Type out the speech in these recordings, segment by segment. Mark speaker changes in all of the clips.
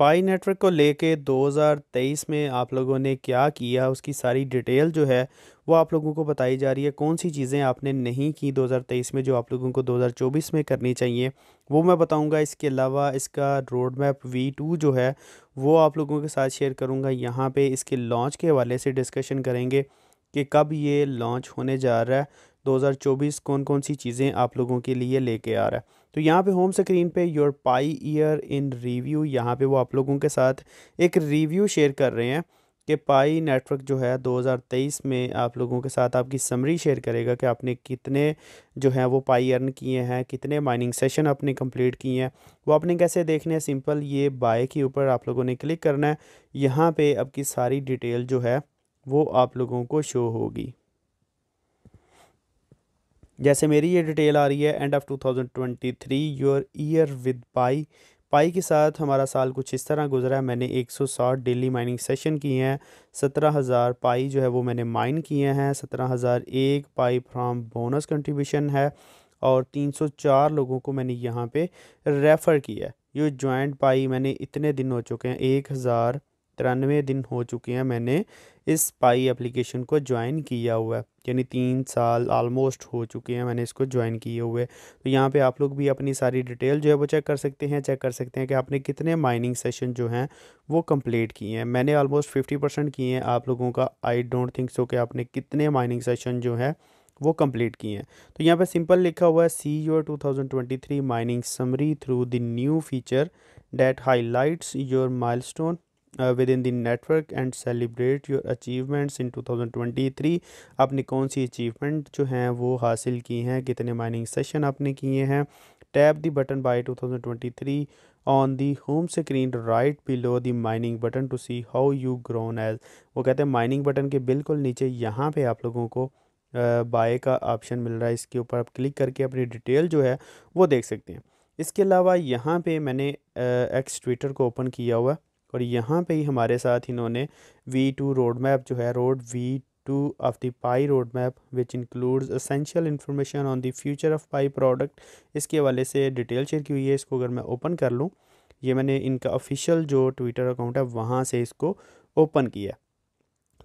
Speaker 1: spy network को लेके 2023 में आप लोगों ने क्या किया उसकी सारी डिटेल जो है वो आप लोगों को बताई जा रही है कौन सी चीज़ें आपने नहीं की 2023 में जो आप लोगों को 2024 में करनी चाहिए वो मैं बताऊंगा इसके अलावा इसका रोड मैप वी टू जो है वो आप लोगों के साथ शेयर करूंगा यहाँ पे इसके लॉन्च के हवाले से डिस्कशन करेंगे कि कब ये लॉन्च होने जा रहा है 2024 कौन कौन सी चीज़ें आप लोगों के लिए लेके आ रहा है तो यहाँ पे होम स्क्रीन पे your Pi year in review यहाँ पे वो आप लोगों के साथ एक रिव्यू शेयर कर रहे हैं कि पाई नेटवर्क जो है 2023 में आप लोगों के साथ आपकी समरी शेयर करेगा कि आपने कितने जो है वो पाई अर्न किए हैं कितने माइनिंग सेशन आपने कंप्लीट किए हैं वो आपने कैसे देखने हैं सिंपल ये बाय के ऊपर आप लोगों ने क्लिक करना है यहाँ पे आपकी सारी डिटेल जो है वो आप लोगों को शो होगी जैसे मेरी ये डिटेल आ रही है end of 2023 your year with Pi Pi के साथ हमारा साल कुछ इस तरह गुजरा है मैंने 160 डेली माइनिंग सेशन किए हैं 17,000 पाई जो है वो मैंने माइन किए हैं 17,001 पाई फ्रॉम बोनस कंट्रीब्यूशन है और 304 लोगों को मैंने यहाँ पे रेफ़र किया है ये जॉइंट पाई मैंने इतने दिन हो चुके हैं एक हज़ार तिरानवे दिन हो चुके हैं मैंने इस पाई एप्लीकेशन को ज्वाइन किया हुआ है यानी तीन साल आलमोस्ट हो चुके हैं मैंने इसको ज्वाइन किए हुए तो यहाँ पे आप लोग भी अपनी सारी डिटेल जो है वो चेक कर सकते हैं चेक कर सकते हैं कि आपने कितने माइनिंग सेशन जो हैं वो कंप्लीट किए हैं मैंने आलमोस्ट फिफ्टी परसेंट किए हैं आप लोगों का आई डोंट थिंक सो कि आपने कितने माइनिंग सेशन जो है वो कंप्लीट किए हैं तो यहाँ पर सिंपल लिखा हुआ है see your 2023 mining summary through the new feature that highlights your mile uh, within the network and celebrate your achievements in 2023 आपने कौन सी अचीवमेंट जो हैं वो हासिल की हैं कितने माइनिंग सेशन आपने किए हैं tap the button by 2023 on the home screen right below the mining button to see how you grown as वो कहते हैं माइनिंग बटन के बिल्कुल नीचे यहाँ पे आप लोगों को बाय uh, का ऑप्शन मिल रहा है इसके ऊपर आप क्लिक करके अपनी डिटेल जो है वो देख सकते हैं इसके अलावा यहाँ पे मैंने एक्स uh, ट्विटर को ओपन किया हुआ और यहाँ पे ही हमारे साथ इन्होंने वी टू रोड मैप जो है road V two of the Pi road map which includes essential information on the future of Pi product इसके हवाले से डिटेल शेयर की हुई है इसको अगर मैं ओपन कर लूँ ये मैंने इनका ऑफिशियल जो ट्विटर अकाउंट है वहाँ से इसको ओपन किया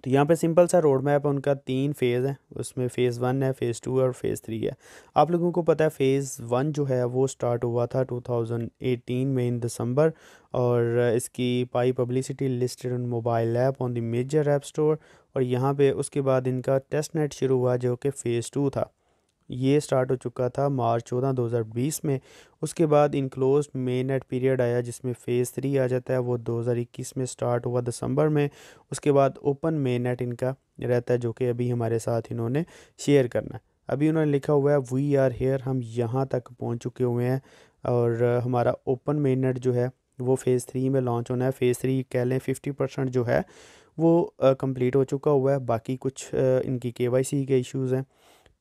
Speaker 1: तो यहाँ पे सिंपल सा रोड मैप है उनका तीन फेज़ है उसमें फ़ेज़ वन है फ़ेज़ टू और फ़ेज़ थ्री है आप लोगों को पता है फ़ेज़ वन जो है वो स्टार्ट हुआ था 2018 में इन दिसंबर और इसकी Pi publicity listed on mobile app on the major app store और यहाँ पे उसके बाद इनका टेस्ट नेट शुरू हुआ जो कि फ़ेज़ टू था ये स्टार्ट हो चुका था मार्च चौदह दो हज़ार बीस में उसके बाद इनक्लोज मेन नेट पीरियड आया जिसमें फ़ेज़ थ्री आ जाता है वो दो हज़ार इक्कीस में स्टार्ट हुआ दिसंबर में उसके बाद ओपन मेन नेट इनका रहता है जो कि अभी हमारे साथ इन्होंने शेयर करना है अभी उन्होंने लिखा हुआ है वी आर हेयर हम यहाँ तक पहुँच चुके हुए हैं और हमारा ओपन मेन नेट जो है वो फ़ेज़ थ्री में लॉन्च होना है फ़ेज़ थ्री कह लें फिफ्टी परसेंट जो है वो कंप्लीट हो चुका हुआ है बाकी कुछ इनकी के वाई सी के इश्यूज़ हैं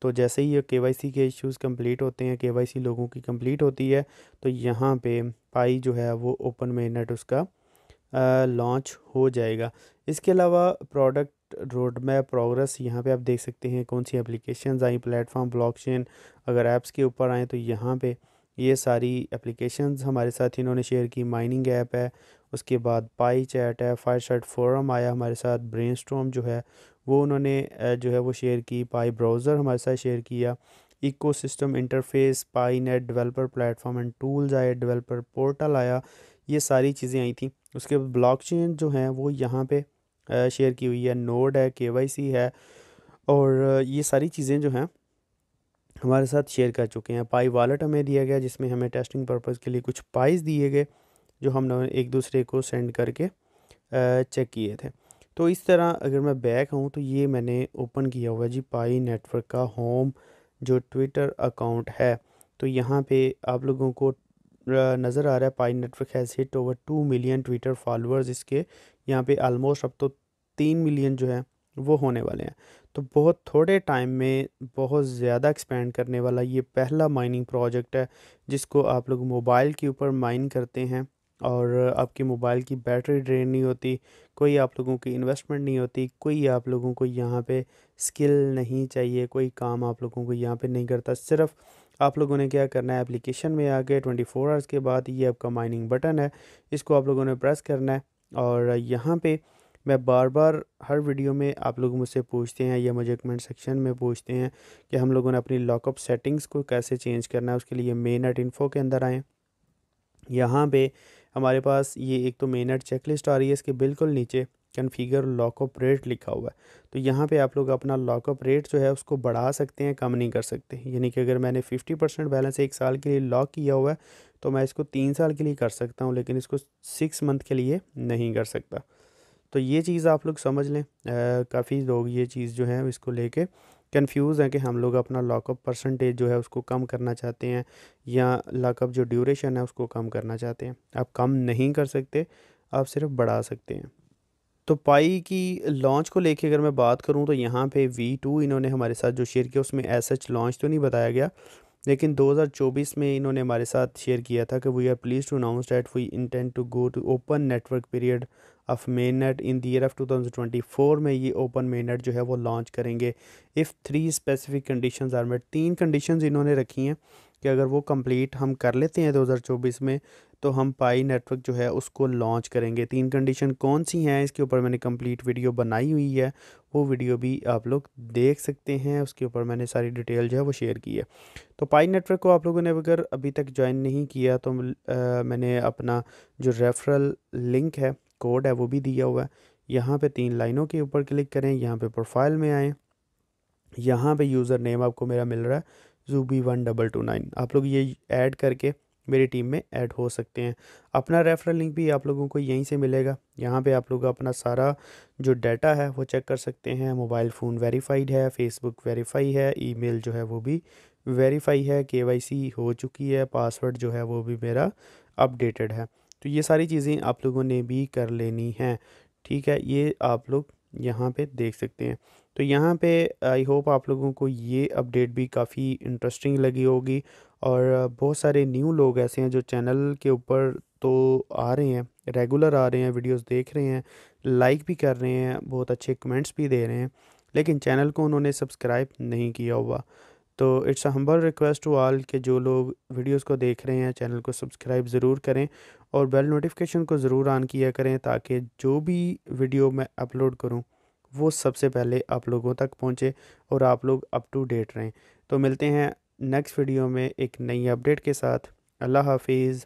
Speaker 1: तो जैसे ही ये के के इश्यूज़ कंप्लीट होते हैं के लोगों की कंप्लीट होती है तो यहाँ पे पाई जो है वो ओपन मेनट उसका लॉन्च हो जाएगा इसके अलावा प्रोडक्ट रोड मैप प्रोग्रेस यहाँ पे आप देख सकते हैं कौन सी एप्लीकेशन आई प्लेटफॉर्म ब्लॉकचेन अगर ऐप्स के ऊपर आएँ तो यहाँ पे ये सारी एप्लीकेशन हमारे साथ इन्होंने शेयर की माइनिंग ऐप है उसके बाद पाई चैट है फायर शर्ट फोरम आया हमारे साथ ब्रेन जो है वो उन्होंने जो है वो शेयर की पाई ब्राउज़र हमारे साथ शेयर किया system interface Pi net developer platform and tools आए डेवलपर पोर्टल आया ये सारी चीज़ें आई थी उसके बाद ब्लॉकचेन जो हैं वो यहाँ पे शेयर की हुई है नोड है के है और ये सारी चीज़ें जो हैं हमारे साथ शेयर कर चुके हैं पाई वॉलेट हमें दिया गया जिसमें हमें टेस्टिंग पर्पज़ के लिए कुछ पाइज दिए गए जो हम एक दूसरे को सेंड करके चेक किए थे तो इस तरह अगर मैं बैक हूँ तो ये मैंने ओपन किया हुआ है जी पाई नेटवर्क का होम जो ट्विटर अकाउंट है तो यहाँ पे आप लोगों को नज़र आ रहा है Pi network has hit over two million Twitter followers इसके यहाँ पे आलमोस्ट अब तो तीन मिलियन जो है वो होने वाले हैं तो बहुत थोड़े टाइम में बहुत ज़्यादा एक्सपेंड करने वाला ये पहला माइनिंग प्रोजेक्ट है जिसको आप लोग मोबाइल के ऊपर माइन करते हैं और आपके मोबाइल की बैटरी ड्रेन नहीं होती कोई आप लोगों की इन्वेस्टमेंट नहीं होती कोई आप लोगों को यहाँ पे स्किल नहीं चाहिए कोई काम आप लोगों को यहाँ पे नहीं करता सिर्फ आप लोगों ने क्या करना है एप्लीकेशन में आके 24 फोर आवर्स के बाद ये आपका माइनिंग बटन है इसको आप लोगों ने प्रेस करना है और यहाँ पे मैं बार बार हर वीडियो में आप लोग मुझसे पूछते हैं या मुझे कमेंट सेक्शन में पूछते हैं कि हम लोगों ने अपनी लॉकअप सेटिंग्स को कैसे चेंज करना है उसके लिए मेन एट इन्फो के अंदर आएँ यहाँ पे हमारे पास ये एक तो मेनट चेक लिस्ट आ रही है इसके बिल्कुल नीचे कन्फिगर लॉकअप रेट लिखा हुआ है तो यहाँ पे आप लोग अपना लॉकअप रेट जो है उसको बढ़ा सकते हैं कम नहीं कर सकते यानी कि अगर मैंने फिफ्टी परसेंट बैलेंस एक साल के लिए लॉक किया हुआ है तो मैं इसको तीन साल के लिए कर सकता हूँ लेकिन इसको सिक्स मंथ के लिए नहीं कर सकता तो ये चीज़ आप लोग समझ लें काफ़ी लोग ये चीज़ जो है इसको ले कंफ्यूज हैं कि हम लोग अपना लॉकअप परसेंटेज जो है उसको कम करना चाहते हैं या लॉकअप जो ड्यूरेशन है उसको कम करना चाहते हैं आप कम नहीं कर सकते आप सिर्फ बढ़ा सकते हैं तो पाई की लॉन्च को लेके अगर मैं बात करूं तो यहाँ पे वी टू इन्होंने हमारे साथ जो शेयर किया उसमें एस एच लॉन्च तो नहीं बताया गया लेकिन 2024 में इन्होंने हमारे साथ शेयर किया था कि we are pleased to announce that we intend to go to open network period of net in the year of 2024 में ये ओपन नेट जो है वो लॉन्च करेंगे if three specific conditions are met तीन कंडीशंस इन्होंने रखी हैं कि अगर वो कंप्लीट हम कर लेते हैं 2024 में तो हम पाई नेटवर्क जो है उसको लॉन्च करेंगे तीन कंडीशन कौन सी हैं इसके ऊपर मैंने कंप्लीट वीडियो बनाई हुई है वो वीडियो भी आप लोग देख सकते हैं उसके ऊपर मैंने सारी डिटेल जो है वो शेयर की है तो पाई नेटवर्क को आप लोगों ने अगर अभी तक ज्वाइन नहीं किया तो आ, मैंने अपना जो रेफरल लिंक है कोड है वो भी दिया हुआ है यहाँ पे तीन लाइनों के ऊपर क्लिक करें यहाँ पे प्रोफाइल में आएँ यहाँ पे यूज़र नेम आपको मेरा मिल रहा है जूबी वन डबल टू नाइन आप लोग ये ऐड करके मेरी टीम में ऐड हो सकते हैं अपना रेफरल लिंक भी आप लोगों को यहीं से मिलेगा यहाँ पे आप लोग अपना सारा जो डाटा है वो चेक कर सकते हैं मोबाइल फ़ोन वेरीफाइड है फेसबुक वेरीफाई है ईमेल जो है वो भी वेरीफाई है केवाईसी हो चुकी है पासवर्ड जो है वो भी मेरा अपडेटेड है तो ये सारी चीज़ें आप लोगों ने भी कर लेनी है ठीक है ये आप लोग यहाँ पे देख सकते हैं तो यहाँ पे आई होप आप लोगों को ये अपडेट भी काफ़ी इंटरेस्टिंग लगी होगी और बहुत सारे न्यू लोग ऐसे हैं जो चैनल के ऊपर तो आ रहे हैं रेगुलर आ रहे हैं वीडियोस देख रहे हैं लाइक भी कर रहे हैं बहुत अच्छे कमेंट्स भी दे रहे हैं लेकिन चैनल को उन्होंने सब्सक्राइब नहीं किया हुआ तो it's a humble request to all के जो लोग वीडियोस को देख रहे हैं चैनल को सब्सक्राइब ज़रूर करें और बेल नोटिफिकेशन को ज़रूर ऑन किया करें ताकि जो भी वीडियो मैं अपलोड करूं वो सबसे पहले आप लोगों तक पहुंचे और आप लोग अप टू डेट रहें तो मिलते हैं नेक्स्ट वीडियो में एक नई अपडेट के साथ अल्लाह हाफिज़